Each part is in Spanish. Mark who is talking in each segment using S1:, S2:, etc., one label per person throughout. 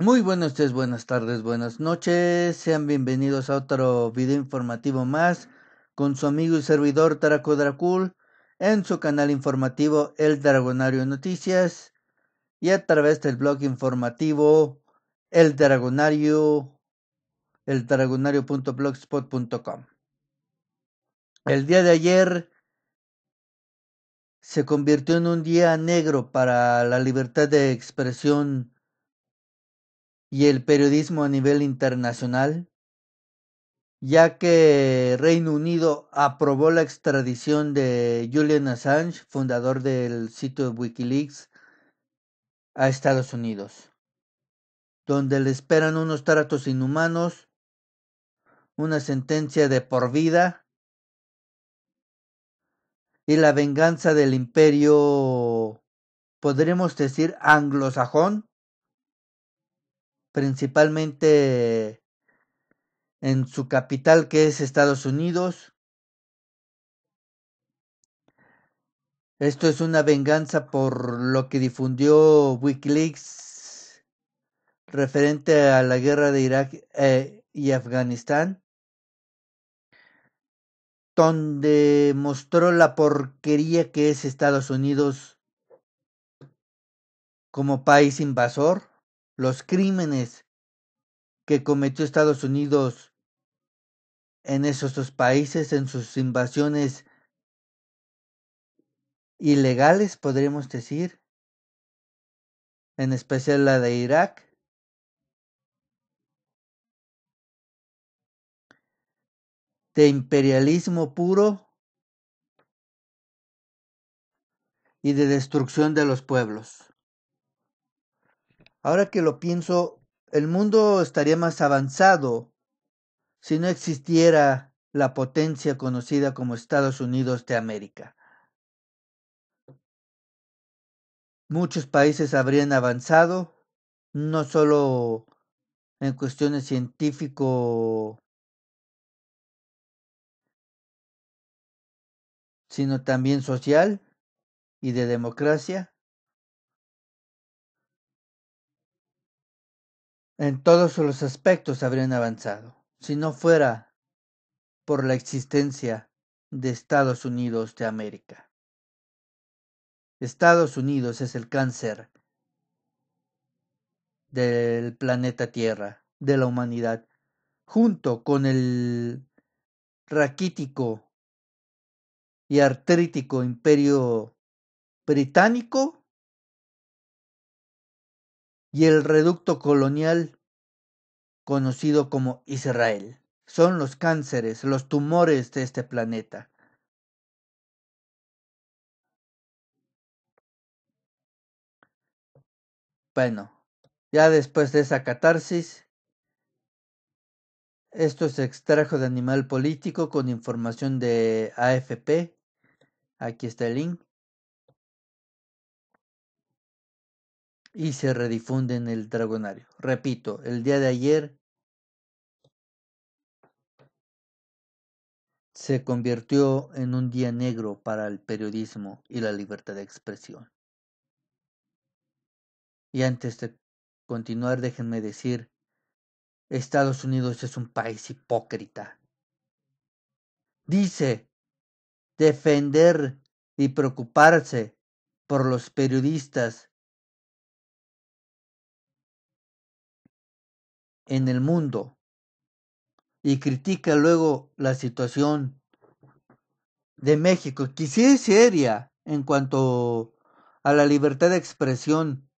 S1: Muy buenos días, buenas tardes, buenas noches. Sean bienvenidos a otro video informativo más con su amigo y servidor Taraco Dracul en su canal informativo El Dragonario Noticias y a través del blog informativo El Dragonario eldragonario.blogspot.com. El día de ayer se convirtió en un día negro para la libertad de expresión y el periodismo a nivel internacional, ya que Reino Unido aprobó la extradición de Julian Assange, fundador del sitio Wikileaks, a Estados Unidos, donde le esperan unos tratos inhumanos, una sentencia de por vida y la venganza del imperio, podremos decir, anglosajón principalmente en su capital que es Estados Unidos. Esto es una venganza por lo que difundió Wikileaks referente a la guerra de Irak eh, y Afganistán, donde mostró la porquería que es Estados Unidos como país invasor los crímenes que cometió Estados Unidos en esos dos países, en sus invasiones
S2: ilegales, podríamos decir, en especial la de Irak. de imperialismo puro y de destrucción de los pueblos.
S1: Ahora que lo pienso, el mundo estaría más avanzado si no existiera la potencia conocida como Estados Unidos de América. Muchos
S2: países habrían avanzado, no solo en cuestiones científico, sino también social y de democracia. En todos los aspectos
S1: habrían avanzado, si no fuera por la existencia de Estados Unidos de América. Estados Unidos es el cáncer del planeta Tierra, de la humanidad, junto con el raquítico
S2: y artrítico imperio británico y el reducto colonial conocido como Israel. Son los cánceres, los tumores de este planeta. Bueno, ya después de esa catarsis,
S1: esto se extrajo de Animal Político con información de AFP. Aquí está el link. y se redifunde en el Dragonario. Repito, el día de ayer se convirtió en un día negro para el periodismo y la libertad de expresión. Y antes de continuar, déjenme decir, Estados Unidos es un país hipócrita. Dice
S2: defender y preocuparse por los periodistas en el mundo y critica luego la situación
S1: de México, que sí es seria en cuanto a la libertad de expresión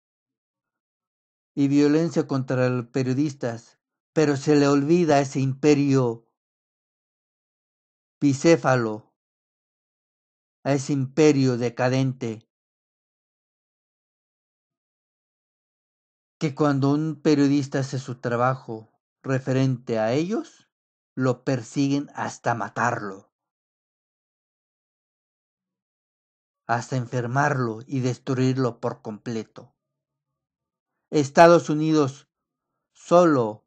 S1: y violencia contra los periodistas, pero se
S2: le olvida ese imperio bicéfalo, a ese imperio decadente que cuando un periodista hace su trabajo
S1: referente a ellos, lo persiguen hasta matarlo, hasta enfermarlo y destruirlo por completo. Estados Unidos solo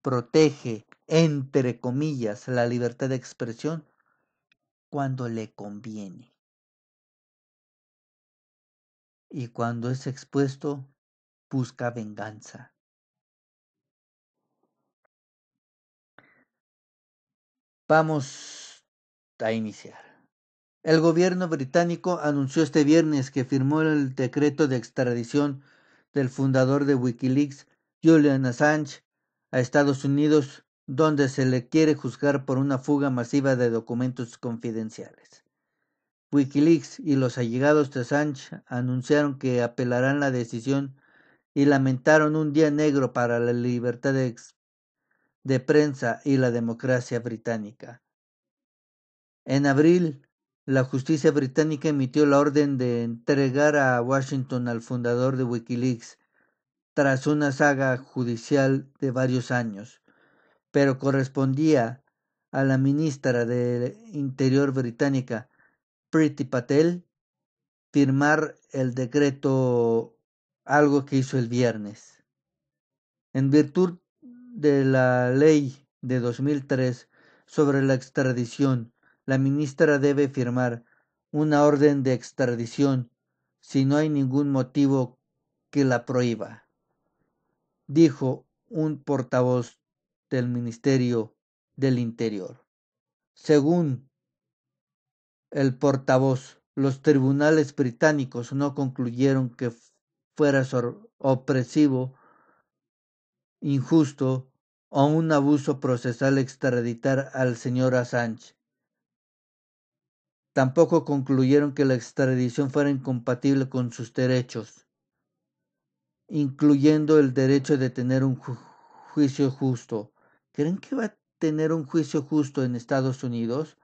S1: protege, entre comillas, la libertad de expresión
S2: cuando le conviene. Y cuando es expuesto busca venganza Vamos a
S1: iniciar. El gobierno británico anunció este viernes que firmó el decreto de extradición del fundador de Wikileaks, Julian Assange, a Estados Unidos, donde se le quiere juzgar por una fuga masiva de documentos confidenciales. Wikileaks y los allegados de Assange anunciaron que apelarán la decisión y lamentaron un día negro para la libertad de, prensa y la democracia británica. En abril, la justicia británica emitió la orden de entregar a Washington al fundador de Wikileaks, tras una saga judicial de varios años, pero correspondía a la ministra del Interior británica, Priti Patel, firmar el decreto algo que hizo el viernes. En virtud de la ley de 2003 sobre la extradición, la ministra debe firmar una orden de extradición si no hay ningún motivo que la prohíba, dijo un portavoz del Ministerio del Interior. Según el portavoz, los tribunales británicos no concluyeron que fuera opresivo, injusto o un abuso procesal extraditar al señor Assange. Tampoco concluyeron que la extradición fuera incompatible con sus derechos, incluyendo el derecho de tener un juicio justo. ¿Creen que va a tener un juicio justo en Estados Unidos?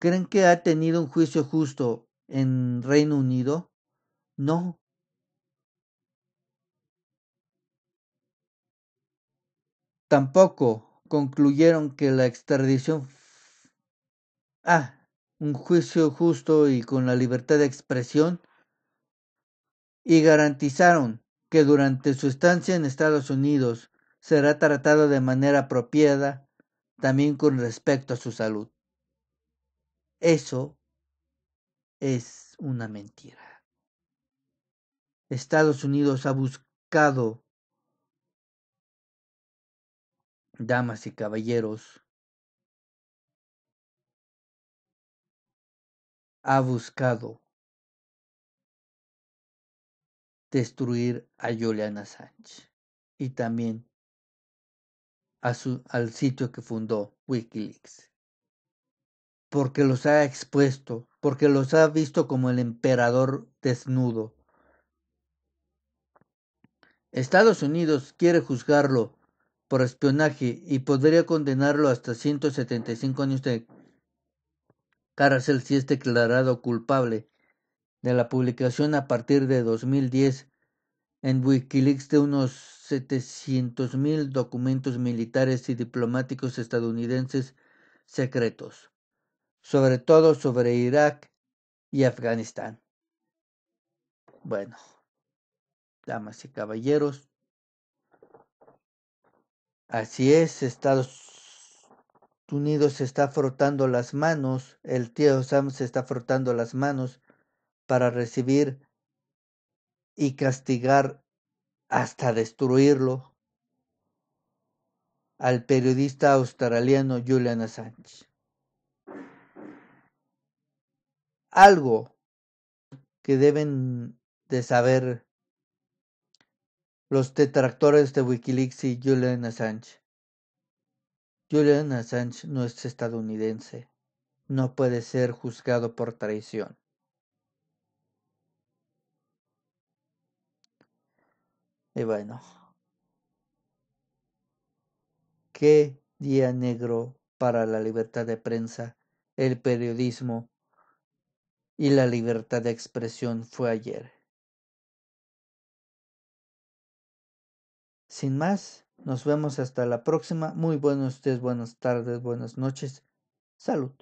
S1: ¿Creen que ha tenido un juicio justo en Reino Unido? No, Tampoco concluyeron que la extradición a ah, un juicio justo y con la libertad de expresión y garantizaron que durante su estancia en Estados Unidos será tratado de manera apropiada también con respecto a su salud. Eso es una mentira.
S2: Estados Unidos ha buscado damas y caballeros, ha buscado destruir a Julian Sánchez y también
S1: a su, al sitio que fundó Wikileaks, porque los ha expuesto, porque los ha visto como el emperador desnudo. Estados Unidos quiere juzgarlo por espionaje y podría condenarlo hasta 175 años de cárcel si es declarado culpable de la publicación a partir de 2010 en Wikileaks de unos 700.000 documentos militares y diplomáticos estadounidenses secretos, sobre todo sobre Irak y Afganistán. Bueno, damas y caballeros, Así es, Estados Unidos se está frotando las manos, el tío Sam se está frotando las manos para recibir y castigar hasta destruirlo al periodista australiano Julian Assange. Algo que deben de saber los detractores de Wikileaks y Julian Assange. Julian Assange no es estadounidense. No puede ser juzgado por traición. Y bueno. Qué día negro para la libertad de prensa, el periodismo y la libertad de expresión fue ayer. Sin más, nos vemos hasta
S2: la próxima. Muy buenos días, buenas tardes, buenas noches. Salud.